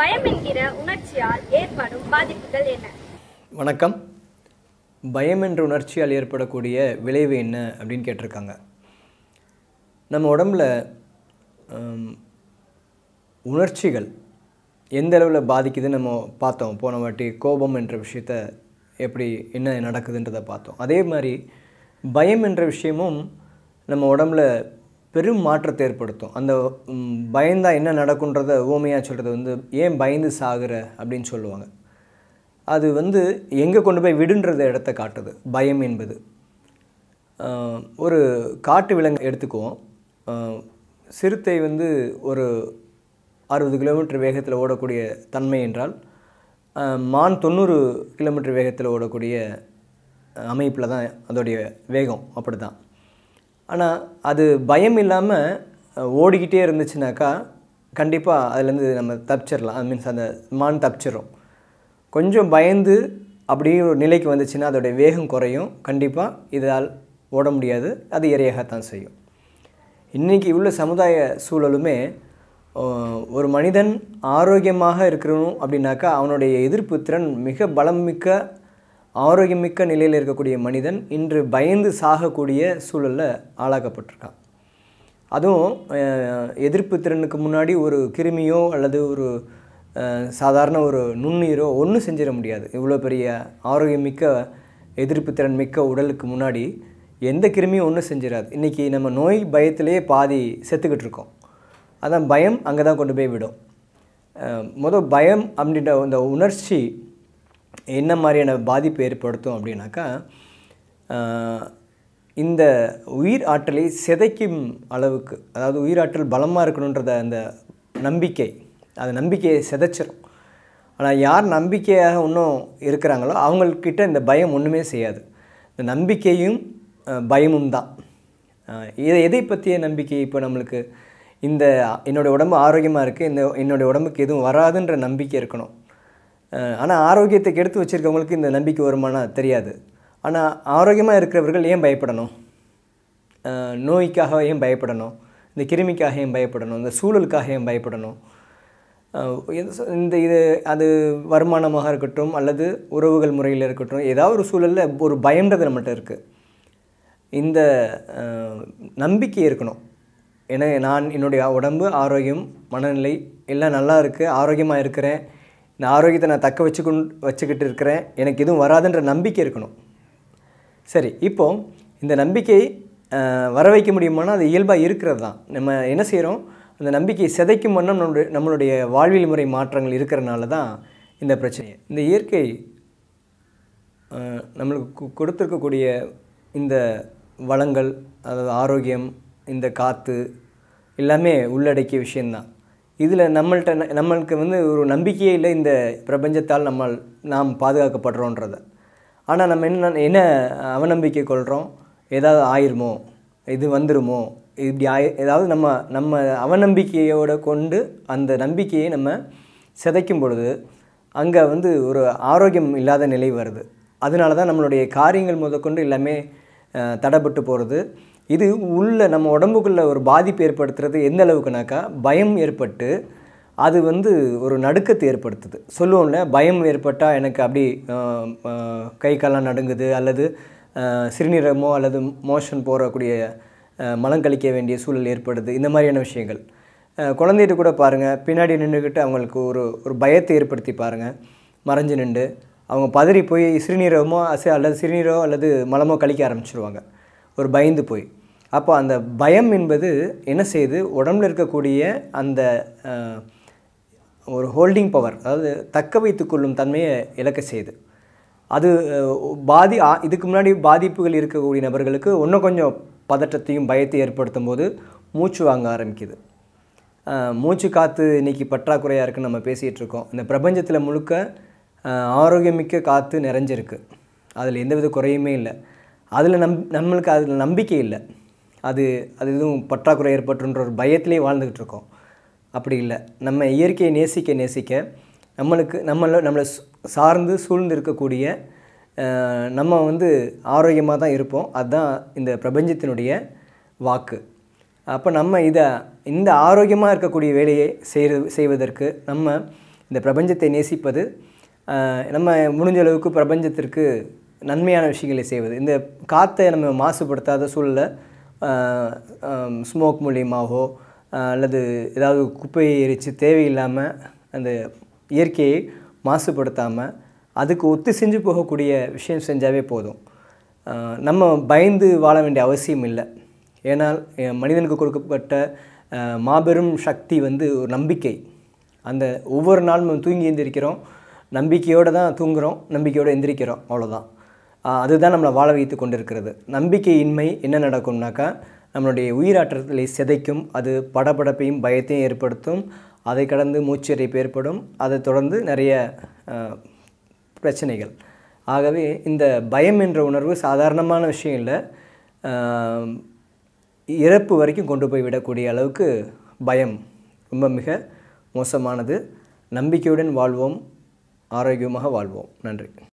பயம் என்கிற உணர்ச்சியால் ஏற்படும் பாதிப்புகள் என்ன வணக்கம் பயம் என்ற உணர்ச்சியால் ஏற்படக்கூடிய விளைவு என்ன அப்படின்னு கேட்டிருக்காங்க நம்ம உடம்புல உணர்ச்சிகள் எந்த அளவில் பாதிக்குதுன்னு நம்ம பார்த்தோம் போன வாட்டி கோபம் என்ற விஷயத்த எப்படி என்ன நடக்குதுன்றதை பார்த்தோம் அதே மாதிரி பயம் என்ற விஷயமும் நம்ம உடம்புல பெரும் மாற்றத்தை ஏற்படுத்தும் அந்த பயந்தா என்ன நடக்குன்றத ஓமையாக சொல்கிறது வந்து ஏன் பயந்து சாகிற அப்படின்னு சொல்லுவாங்க அது வந்து எங்கே கொண்டு போய் விடுன்றத இடத்த காட்டுது பயம் என்பது ஒரு காட்டு விலங்கு எடுத்துக்குவோம் சிறுத்தை வந்து ஒரு அறுபது கிலோமீட்டர் வேகத்தில் ஓடக்கூடிய தன்மை என்றால் மான் தொண்ணூறு கிலோமீட்டர் வேகத்தில் ஓடக்கூடிய அமைப்பில் தான் அதோடைய வேகம் அப்படி தான் ஆனால் அது பயம் இல்லாமல் ஓடிக்கிட்டே இருந்துச்சுனாக்கா கண்டிப்பாக அதுலேருந்து நம்ம தப்பிச்சிடலாம் ஐ மீன்ஸ் அந்த மான் தப்பிச்சிடும் கொஞ்சம் பயந்து அப்படியே ஒரு நிலைக்கு வந்துச்சுன்னா அதோடைய வேகம் குறையும் கண்டிப்பாக இதால் ஓட முடியாது அது இறையாகத்தான் செய்யும் இன்றைக்கி உள்ள சமுதாய சூழலுமே ஒரு மனிதன் ஆரோக்கியமாக இருக்கணும் அப்படின்னாக்கா அவனுடைய எதிர்ப்பு திறன் மிக பலம் மிக்க ஆரோக்கியமிக்க நிலையில் இருக்கக்கூடிய மனிதன் இன்று பயந்து சாகக்கூடிய சூழலில் ஆளாக்கப்பட்டிருக்கான் அதுவும் எதிர்ப்பு திறனுக்கு முன்னாடி ஒரு கிருமியோ அல்லது ஒரு சாதாரண ஒரு நுண்ணுயிரோ ஒன்றும் செஞ்சிட முடியாது இவ்வளோ பெரிய ஆரோக்கியமிக்க எதிர்ப்பு திறன் மிக்க உடலுக்கு முன்னாடி எந்த கிருமியும் ஒன்றும் செஞ்சிடாது இன்றைக்கி நம்ம நோய் பயத்திலேயே பாதி செத்துக்கிட்டு இருக்கோம் அதான் பயம் அங்கே தான் கொண்டு போய் விடும் மொதல் பயம் அப்படின்ற அந்த உணர்ச்சி என்ன மாதிரியான பாதிப்பு ஏற்படுத்தும் அப்படின்னாக்கா இந்த உயிர் ஆற்றலை சிதைக்கும் அளவுக்கு அதாவது உயிர் ஆற்றல் பலமாக இருக்கணுன்றத அந்த நம்பிக்கை அந்த நம்பிக்கையை சிதைச்சிடும் ஆனால் யார் நம்பிக்கையாக இன்னும் இருக்கிறாங்களோ அவங்கக்கிட்ட இந்த பயம் ஒன்றுமே செய்யாது இந்த நம்பிக்கையும் பயமும் தான் இதை எதை பற்றிய நம்பிக்கை இப்போ நம்மளுக்கு இந்த என்னுடைய உடம்பு ஆரோக்கியமாக இருக்குது இந்த என்னுடைய உடம்புக்கு எதுவும் வராதுன்ற நம்பிக்கை இருக்கணும் ஆனால் ஆரோக்கியத்தை கெடுத்து வச்சுருக்கவங்களுக்கு இந்த நம்பிக்கை வருமானா தெரியாது ஆனால் ஆரோக்கியமாக இருக்கிறவர்கள் ஏன் பயப்படணும் நோய்க்காக ஏன் பயப்படணும் இந்த கிருமிக்காக ஏன் பயப்படணும் இந்த சூழலுக்காக ஏன் பயப்படணும் இந்த இது அது வருமானமாக இருக்கட்டும் அல்லது உறவுகள் முறையில் இருக்கட்டும் ஏதாவது ஒரு சூழலில் ஒரு பயம்ன்றது நம்மகிட்ட இருக்குது இந்த நம்பிக்கை இருக்கணும் ஏன்னா நான் என்னுடைய உடம்பு ஆரோக்கியம் மனநிலை எல்லாம் நல்லா இருக்குது ஆரோக்கியமாக இருக்கிறேன் இந்த ஆரோக்கியத்தை நான் தக்க வச்சுக்கொண்டு வச்சுக்கிட்டு இருக்கிறேன் எனக்கு எதுவும் வராதுன்ற நம்பிக்கை இருக்கணும் சரி இப்போது இந்த நம்பிக்கை வர வைக்க முடியுமானா அது இயல்பாக இருக்கிறது தான் நம்ம என்ன செய்கிறோம் அந்த நம்பிக்கையை சிதைக்கும் வண்ணம் நம்மளுடைய நம்மளுடைய வாழ்வியல் முறை மாற்றங்கள் இருக்கிறனால தான் இந்த பிரச்சனை இந்த இயற்கை நம்மளுக்கு கொடுத்துருக்கக்கூடிய இந்த வளங்கள் அதாவது ஆரோக்கியம் இந்த காற்று எல்லாமே உள்ளடக்கிய விஷயந்தான் இதில் நம்மள்கிட்ட நம்மளுக்கு வந்து ஒரு நம்பிக்கையே இல்லை இந்த பிரபஞ்சத்தால் நம்ம நாம் பாதுகாக்கப்படுறோன்றத ஆனால் நம்ம என்ன என்ன அவநம்பிக்கை கொள்கிறோம் ஏதாவது ஆயிருமோ இது வந்துருமோ இப்படி ஆய் ஏதாவது நம்ம நம்ம அவநம்பிக்கையோடு கொண்டு அந்த நம்பிக்கையை நம்ம சிதைக்கும் பொழுது அங்கே வந்து ஒரு ஆரோக்கியம் இல்லாத நிலை வருது அதனால தான் நம்மளுடைய காரியங்கள் முதற்கொண்டு எல்லாமே தடைப்பட்டு போகிறது இது உள்ள நம்ம உடம்புக்குள்ளே ஒரு பாதிப்பு ஏற்படுத்துறது எந்த அளவுக்குனாக்கா பயம் ஏற்பட்டு அது வந்து ஒரு நடுக்கத்தை ஏற்படுத்துது சொல்லுவோம்ல பயம் ஏற்பட்டால் எனக்கு அப்படி கை காலாம் நடுங்குது அல்லது சிறுநீரகமோ அல்லது மோஷன் போகக்கூடிய மலம் கழிக்க வேண்டிய சூழல் ஏற்படுது இந்த மாதிரியான விஷயங்கள் குழந்தைகிட்ட கூட பாருங்கள் பின்னாடி நின்றுக்கிட்டு அவங்களுக்கு ஒரு ஒரு பயத்தை ஏற்படுத்தி பாருங்கள் மறைஞ்சு நின்று அவங்க பதறி போய் சிறுநீரகமோ அல்லது சிறுநீரோ அல்லது மலமோ கழிக்க ஆரம்பிச்சிருவாங்க ஒரு பயந்து போய் அப்போ அந்த பயம் என்பது என்ன செய்யுது உடம்புல இருக்கக்கூடிய அந்த ஒரு ஹோல்டிங் பவர் அதாவது தக்க வைத்து கொள்ளும் தன்மையை இழக்க செய்யுது அது பாதி இதுக்கு முன்னாடி பாதிப்புகள் இருக்கக்கூடிய நபர்களுக்கு இன்னும் கொஞ்சம் பதற்றத்தையும் பயத்தை ஏற்படுத்தும் போது மூச்சு வாங்க ஆரம்பிக்குது மூச்சு காற்று இன்றைக்கி பற்றாக்குறையாக இருக்குன்னு நம்ம பேசிகிட்டு இருக்கோம் இந்த பிரபஞ்சத்தில் முழுக்க ஆரோக்கியமிக்க காற்று நிறைஞ்சிருக்கு அதில் எந்தவித குறையுமே இல்லை அதில் நம் நம்மளுக்கு அதில் நம்பிக்கை இல்லை அது அது எதுவும் பற்றாக்குறை ஏற்பட்டுன்ற ஒரு பயத்திலே வாழ்ந்துக்கிட்டு இருக்கோம் அப்படி இல்லை நம்ம இயற்கையை நேசிக்க நேசிக்க நம்மளுக்கு நம்மளை நம்மளை சார்ந்து சூழ்ந்து இருக்கக்கூடிய நம்ம வந்து ஆரோக்கியமாக தான் இருப்போம் அதுதான் இந்த பிரபஞ்சத்தினுடைய வாக்கு அப்போ நம்ம இதை இந்த ஆரோக்கியமாக இருக்கக்கூடிய வேலையை செய்கிறது செய்வதற்கு நம்ம இந்த பிரபஞ்சத்தை நேசிப்பது நம்ம முடிஞ்ச அளவுக்கு பிரபஞ்சத்திற்கு நன்மையான விஷயங்களை செய்வது இந்த காற்றை நம்ம மாசுபடுத்தாத சூழலை ஸ்மோக் மூலியமாகவோ அல்லது ஏதாவது குப்பையை எரித்து தேவையில்லாமல் அந்த இயற்கையை மாசுபடுத்தாமல் அதுக்கு ஒத்து செஞ்சு போகக்கூடிய விஷயம் செஞ்சாவே போதும் நம்ம பயந்து வாழ வேண்டிய அவசியம் இல்லை ஏனால் மனிதனுக்கு கொடுக்கப்பட்ட மாபெரும் சக்தி வந்து ஒரு நம்பிக்கை அந்த ஒவ்வொரு நாளும் தூங்கி எந்திரிக்கிறோம் நம்பிக்கையோடு தான் தூங்குகிறோம் நம்பிக்கையோடு எந்திரிக்கிறோம் அவ்வளோதான் அதுதான் நம்மளை வாழ வைத்து கொண்டிருக்கிறது நம்பிக்கையின்மை என்ன நடக்கும்னாக்கா நம்மளுடைய உயிராற்றலை சிதைக்கும் அது படபடப்பையும் பயத்தையும் ஏற்படுத்தும் அதை கடந்து மூச்சிறைப்பு ஏற்படும் அதை தொடர்ந்து நிறைய பிரச்சனைகள் ஆகவே இந்த பயம் என்ற உணர்வு சாதாரணமான விஷயம் இல்லை இறப்பு வரைக்கும் கொண்டு போய் விடக்கூடிய அளவுக்கு பயம் ரொம்ப மிக மோசமானது நம்பிக்கையுடன் வாழ்வோம் ஆரோக்கியமாக வாழ்வோம் நன்றி